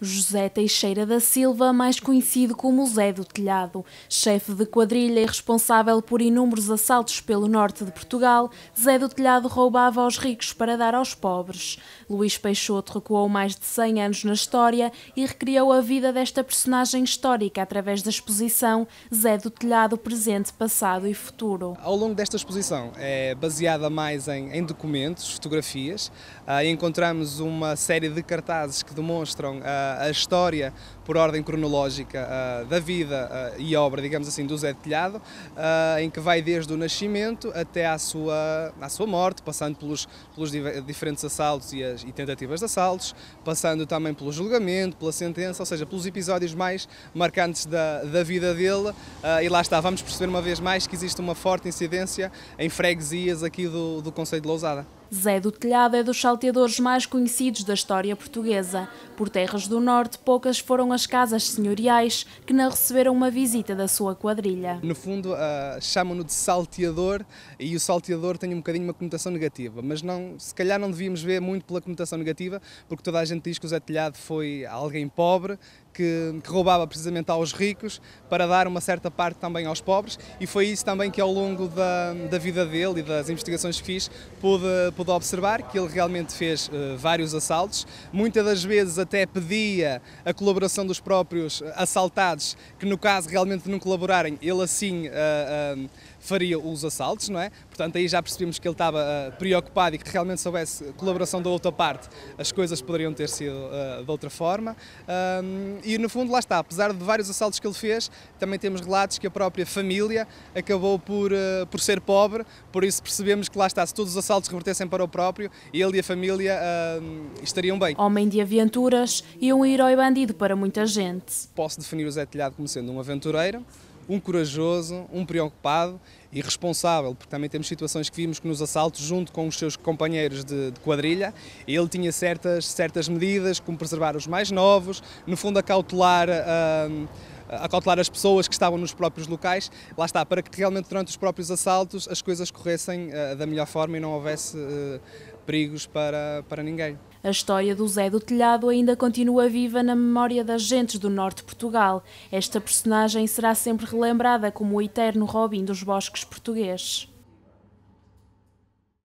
José Teixeira da Silva, mais conhecido como Zé do Telhado, chefe de quadrilha e responsável por inúmeros assaltos pelo norte de Portugal, Zé do Telhado roubava aos ricos para dar aos pobres. Luís Peixoto recuou mais de 100 anos na história e recriou a vida desta personagem histórica através da exposição Zé do Telhado Presente, Passado e Futuro. Ao longo desta exposição é baseada mais em, em documentos, fotografias, ah, encontramos uma série de cartazes que demonstram a ah, a história por ordem cronológica ah, da vida ah, e obra, digamos assim, do Zé de Telhado, ah, em que vai desde o nascimento até à sua, à sua morte, passando pelos, pelos diferentes assaltos e, as, e tentativas de assaltos, passando também pelo julgamento, pela sentença, ou seja, pelos episódios mais marcantes da, da vida dele. e lá está, vamos perceber uma vez mais que existe uma forte incidência em freguesias aqui do, do Conselho de Lousada. Zé do Telhado é dos salteadores mais conhecidos da história portuguesa. Por terras do norte, poucas foram as casas senhoriais que não receberam uma visita da sua quadrilha. No fundo, uh, chamam-no de salteador e o salteador tem um bocadinho uma conotação negativa, mas não, se calhar não devíamos ver muito pela conotação negativa, porque toda a gente diz que o Zé Telhado foi alguém pobre que, que, roubava precisamente aos ricos para dar uma certa parte também aos pobres e foi isso também que ao longo da, da vida dele e das investigações que fiz pude, pude observar que ele realmente fez uh, vários assaltos, muitas das vezes até pedia a colaboração dos próprios assaltados que no caso realmente não colaborarem ele assim uh, uh, faria os assaltos, não é? Portanto, aí já percebemos que ele estava ah, preocupado e que realmente soubesse colaboração da outra parte, as coisas poderiam ter sido uh, de outra forma. Um, e no fundo, lá está, apesar de vários assaltos que ele fez, também temos relatos que a própria família acabou por, uh, por ser pobre, por isso percebemos que lá está, se todos os assaltos revertessem para o próprio, ele e a família uh, estariam bem. Homem de aventuras e um herói bandido para muita gente. Posso definir o Zé Telhado como sendo um aventureiro um corajoso, um preocupado e responsável, porque também temos situações que vimos que nos assaltos, junto com os seus companheiros de, de quadrilha, ele tinha certas, certas medidas, como preservar os mais novos, no fundo, acautelar. Uh, ah, cautelar as pessoas que estavam nos próprios locais, lá está, para que realmente durante os próprios assaltos as coisas corressem uh, da melhor forma e não houvesse uh, perigos para, para ninguém. A história do Zé do Telhado ainda continua viva na memória das gentes do norte de Portugal. Esta personagem será sempre relembrada como o eterno Robin dos bosques portugueses.